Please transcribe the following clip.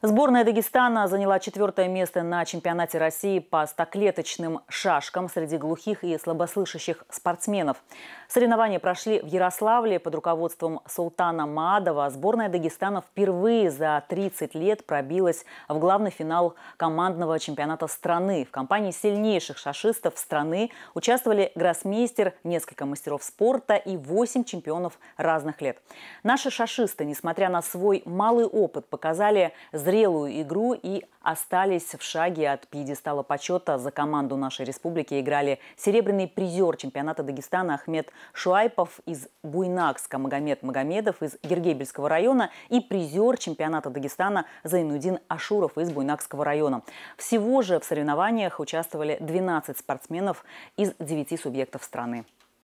Сборная Дагестана заняла четвертое место на чемпионате России по стоклеточным шашкам среди глухих и слабослышащих спортсменов. Соревнования прошли в Ярославле под руководством Султана Маадова. Сборная Дагестана впервые за 30 лет пробилась в главный финал командного чемпионата страны. В компании сильнейших шашистов страны участвовали гроссмейстер, несколько мастеров спорта и 8 чемпионов разных лет. Наши шашисты, несмотря на свой малый опыт, показали зрелую игру и остались в шаге от пьедестала почета. За команду нашей республики играли серебряный призер чемпионата Дагестана Ахмед Шуайпов из Буйнакска, Магомед Магомедов из Гергебельского района и призер чемпионата Дагестана Зайнудин Ашуров из Буйнакского района. Всего же в соревнованиях участвовали 12 спортсменов из 9 субъектов страны.